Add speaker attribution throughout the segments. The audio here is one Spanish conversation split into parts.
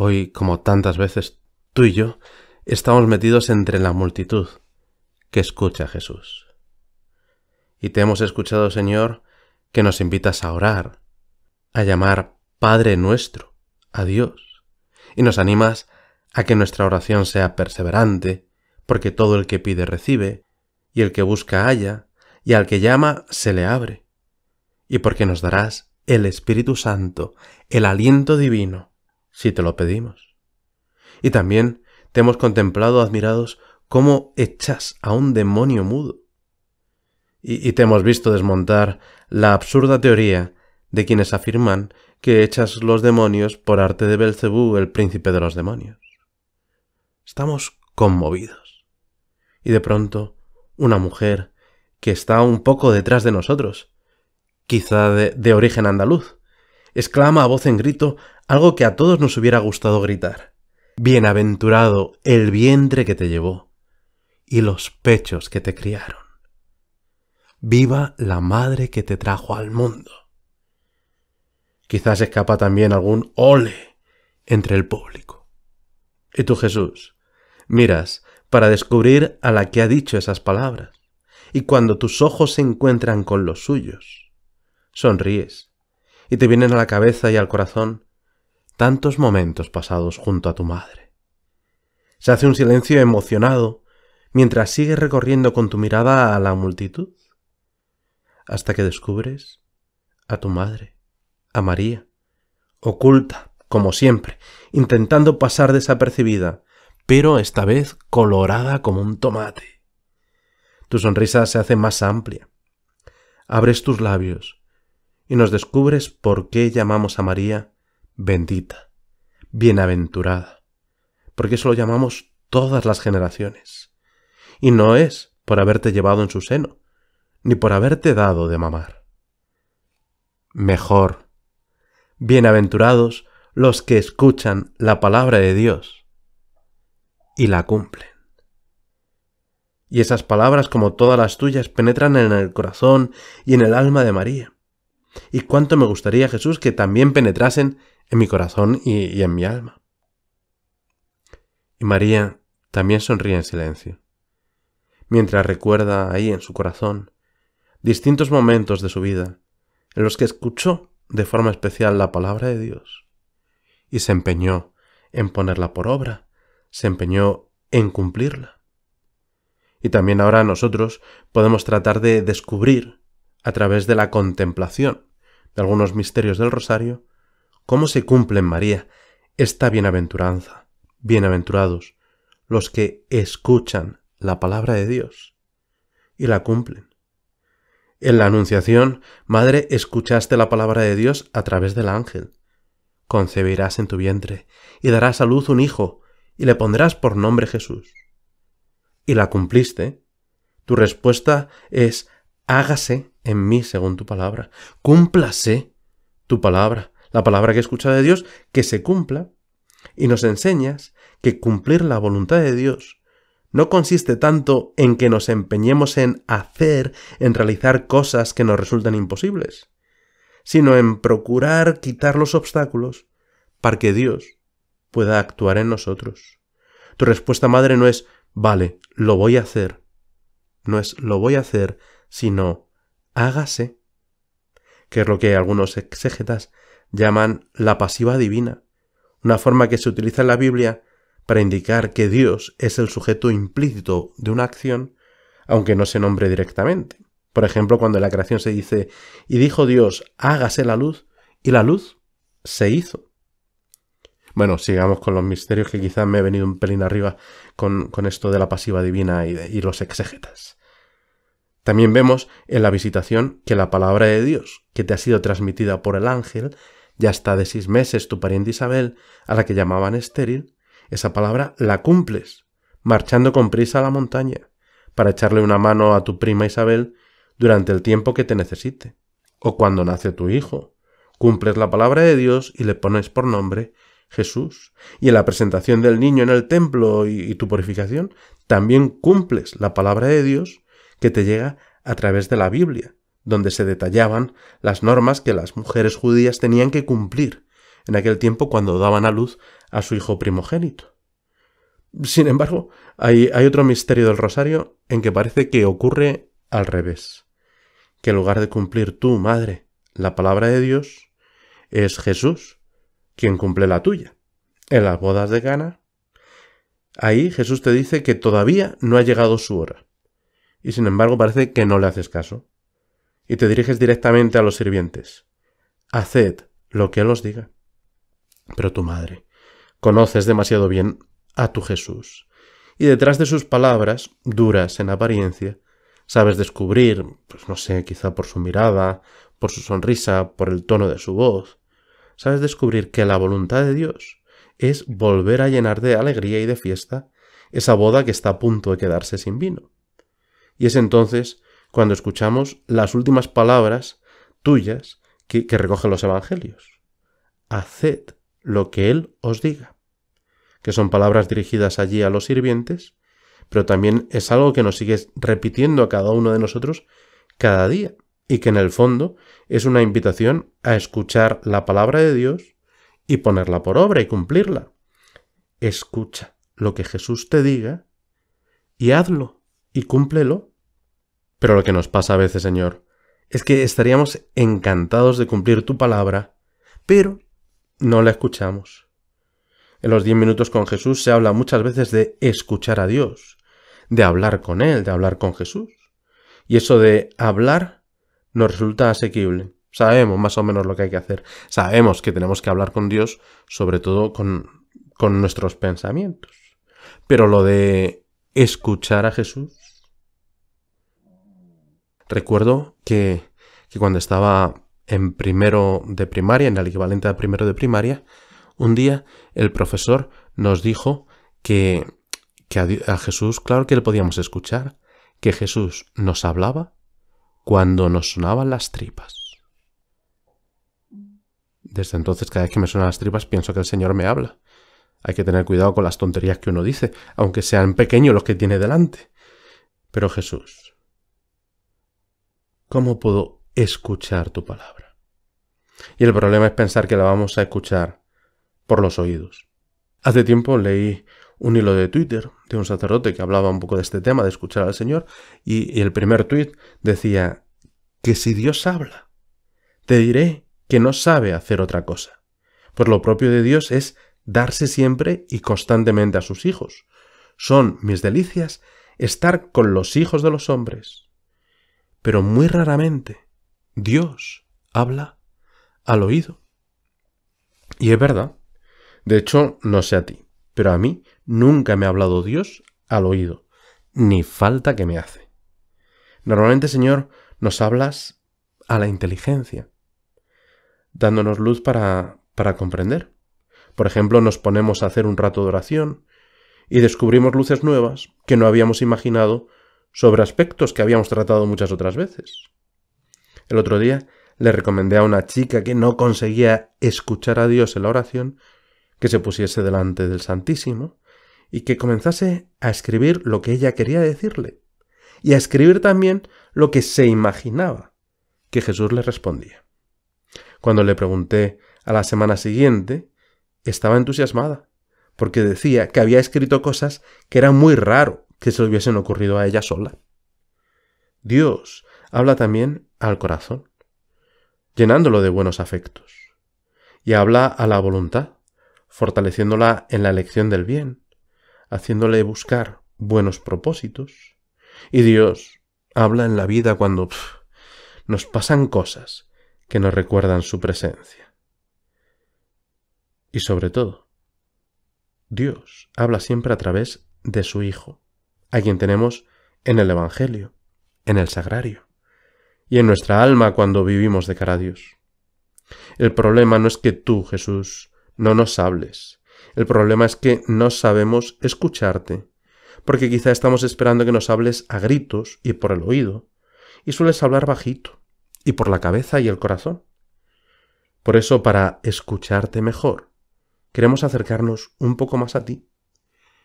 Speaker 1: Hoy, como tantas veces, tú y yo estamos metidos entre la multitud que escucha a Jesús. Y te hemos escuchado, Señor, que nos invitas a orar, a llamar Padre nuestro a Dios, y nos animas a que nuestra oración sea perseverante, porque todo el que pide recibe, y el que busca halla, y al que llama se le abre, y porque nos darás el Espíritu Santo, el aliento divino, si te lo pedimos. Y también te hemos contemplado admirados cómo echas a un demonio mudo. Y, te hemos visto desmontar la absurda teoría de quienes afirman que echas los demonios por arte de Belcebú, el príncipe de los demonios. Estamos conmovidos. Y de pronto, una mujer que está un poco detrás de nosotros, quizá de origen andaluz, exclama a voz en grito algo que a todos nos hubiera gustado gritar. Bienaventurado el vientre que te llevó y los pechos que te criaron. Viva la madre que te trajo al mundo. Quizás escapa también algún ole entre el público. Y tú, Jesús, miras para descubrir a la que ha dicho esas palabras, y cuando tus ojos se encuentran con los suyos, sonríes, y te vienen a la cabeza y al corazón tantos momentos pasados junto a tu madre. Se hace un silencio emocionado mientras sigues recorriendo con tu mirada a la multitud, hasta que descubres a tu madre, a María, oculta, como siempre, intentando pasar desapercibida, pero esta vez colorada como un tomate. Tu sonrisa se hace más amplia. Abres tus labios y nos descubres por qué llamamos a María bendita, bienaventurada, porque eso lo llamamos todas las generaciones. Y no es por haberte llevado en su seno, ni por haberte dado de mamar. Mejor, bienaventurados los que escuchan la palabra de Dios y la cumplen. Y esas palabras, como todas las tuyas, penetran en el corazón y en el alma de María. Y cuánto me gustaría, Jesús, que también penetrasen en mi corazón y, en mi alma. Y María también sonríe en silencio, mientras recuerda ahí en su corazón distintos momentos de su vida en los que escuchó de forma especial la palabra de Dios y se empeñó en ponerla por obra, se empeñó en cumplirla. Y también ahora nosotros podemos tratar de descubrir, a través de la contemplación de algunos misterios del rosario, cómo se cumple en María esta bienaventuranza. Bienaventurados los que escuchan la palabra de Dios y la cumplen. En la Anunciación, Madre, escuchaste la palabra de Dios a través del ángel. Concebirás en tu vientre y darás a luz un hijo y le pondrás por nombre Jesús. Y la cumpliste. Tu respuesta es hágase en mí según tu palabra. Cúmplase tu palabra la palabra que escucha de Dios, que se cumpla, y nos enseñas que cumplir la voluntad de Dios no consiste tanto en que nos empeñemos en hacer, en realizar cosas que nos resultan imposibles, sino en procurar quitar los obstáculos para que Dios pueda actuar en nosotros. Tu respuesta, madre, no es, vale, lo voy a hacer. No es, lo voy a hacer, sino, hágase que es lo que algunos exégetas llaman la pasiva divina, una forma que se utiliza en la Biblia para indicar que Dios es el sujeto implícito de una acción, aunque no se nombre directamente. Por ejemplo, cuando en la creación se dice, y dijo Dios, hágase la luz, y la luz se hizo. Bueno, sigamos con los misterios que quizás me he venido un pelín arriba con, esto de la pasiva divina y los exégetas. También vemos en la visitación que la palabra de Dios, que te ha sido transmitida por el ángel, ya está de seis meses tu pariente Isabel, a la que llamaban estéril, esa palabra la cumples, marchando con prisa a la montaña, para echarle una mano a tu prima Isabel durante el tiempo que te necesite, o cuando nace tu hijo. Cumples la palabra de Dios y le pones por nombre Jesús, y en la presentación del niño en el templo y, y tu purificación, también cumples la palabra de Dios que te llega a través de la Biblia, donde se detallaban las normas que las mujeres judías tenían que cumplir en aquel tiempo cuando daban a luz a su hijo primogénito. Sin embargo, hay, otro misterio del rosario en que parece que ocurre al revés, que en lugar de cumplir tú, madre la palabra de Dios, es Jesús quien cumple la tuya. En las bodas de Cana, ahí Jesús te dice que todavía no ha llegado su hora y sin embargo parece que no le haces caso. Y te diriges directamente a los sirvientes. Haced lo que Él os diga. Pero tu madre, conoces demasiado bien a tu Jesús, y detrás de sus palabras, duras en apariencia, sabes descubrir, pues no sé, quizá por su mirada, por su sonrisa, por el tono de su voz, sabes descubrir que la voluntad de Dios es volver a llenar de alegría y de fiesta esa boda que está a punto de quedarse sin vino. Y es entonces cuando escuchamos las últimas palabras tuyas que, recogen los evangelios. Haced lo que Él os diga, que son palabras dirigidas allí a los sirvientes, pero también es algo que nos sigues repitiendo a cada uno de nosotros cada día y que en el fondo es una invitación a escuchar la palabra de Dios y ponerla por obra y cumplirla. Escucha lo que Jesús te diga y hazlo y cúmplelo pero lo que nos pasa a veces, Señor, es que estaríamos encantados de cumplir tu palabra, pero no la escuchamos. En los 10 minutos con Jesús se habla muchas veces de escuchar a Dios, de hablar con Él, de hablar con Jesús. Y eso de hablar nos resulta asequible. Sabemos más o menos lo que hay que hacer. Sabemos que tenemos que hablar con Dios, sobre todo con, con nuestros pensamientos. Pero lo de escuchar a Jesús Recuerdo que, cuando estaba en primero de primaria, en el equivalente a primero de primaria, un día el profesor nos dijo que, a, a, Jesús, claro que le podíamos escuchar, que Jesús nos hablaba cuando nos sonaban las tripas. Desde entonces, cada vez que me suenan las tripas, pienso que el Señor me habla. Hay que tener cuidado con las tonterías que uno dice, aunque sean pequeños los que tiene delante. Pero Jesús, ¿Cómo puedo escuchar tu palabra? Y el problema es pensar que la vamos a escuchar por los oídos. Hace tiempo leí un hilo de Twitter de un sacerdote que hablaba un poco de este tema, de escuchar al Señor, y, el primer tuit decía que si Dios habla, te diré que no sabe hacer otra cosa. Pues lo propio de Dios es darse siempre y constantemente a sus hijos. Son mis delicias estar con los hijos de los hombres pero muy raramente Dios habla al oído. Y es verdad. De hecho, no sé a ti, pero a mí nunca me ha hablado Dios al oído, ni falta que me hace. Normalmente, Señor, nos hablas a la inteligencia, dándonos luz para, para comprender. Por ejemplo, nos ponemos a hacer un rato de oración y descubrimos luces nuevas que no habíamos imaginado sobre aspectos que habíamos tratado muchas otras veces. El otro día le recomendé a una chica que no conseguía escuchar a Dios en la oración que se pusiese delante del Santísimo y que comenzase a escribir lo que ella quería decirle y a escribir también lo que se imaginaba que Jesús le respondía. Cuando le pregunté a la semana siguiente, estaba entusiasmada, porque decía que había escrito cosas que eran muy raro que se le hubiesen ocurrido a ella sola. Dios habla también al corazón, llenándolo de buenos afectos, y habla a la voluntad, fortaleciéndola en la elección del bien, haciéndole buscar buenos propósitos, y Dios habla en la vida cuando nos pasan cosas que nos recuerdan su presencia. Y sobre todo, Dios habla siempre a través de su Hijo, a quien tenemos en el Evangelio, en el Sagrario y en nuestra alma cuando vivimos de cara a Dios. El problema no es que tú, Jesús, no nos hables. El problema es que no sabemos escucharte, porque quizá estamos esperando que nos hables a gritos y por el oído, y sueles hablar bajito, y por la cabeza y el corazón. Por eso, para escucharte mejor, queremos acercarnos un poco más a ti.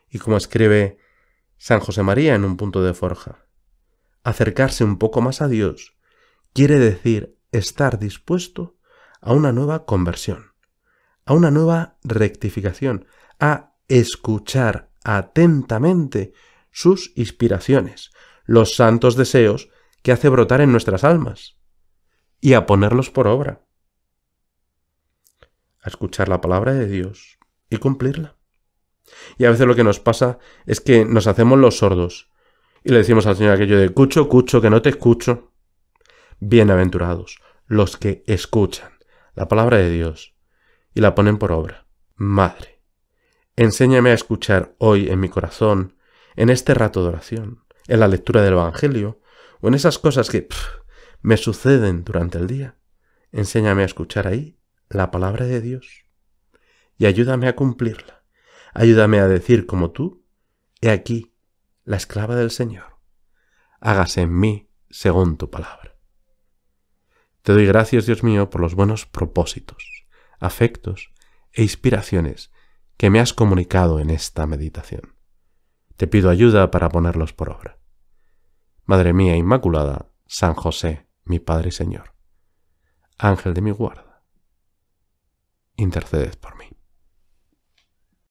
Speaker 1: Y como escribe San José María en un punto de forja. Acercarse un poco más a Dios quiere decir estar dispuesto a una nueva conversión, a una nueva rectificación, a escuchar atentamente sus inspiraciones, los santos deseos que hace brotar en nuestras almas, y a ponerlos por obra, a escuchar la palabra de Dios y cumplirla. Y a veces lo que nos pasa es que nos hacemos los sordos y le decimos al Señor aquello de cucho, cucho, que no te escucho. Bienaventurados los que escuchan la palabra de Dios y la ponen por obra. Madre, enséñame a escuchar hoy en mi corazón, en este rato de oración, en la lectura del Evangelio o en esas cosas que me suceden durante el día. Enséñame a escuchar ahí la palabra de Dios y ayúdame a cumplirla. Ayúdame a decir como tú, he aquí la esclava del Señor. Hágase en mí según tu palabra. Te doy gracias, Dios mío, por los buenos propósitos, afectos e inspiraciones que me has comunicado en esta meditación. Te pido ayuda para ponerlos por obra. Madre mía Inmaculada, San José, mi Padre y Señor, Ángel de mi guarda, interceded por mí.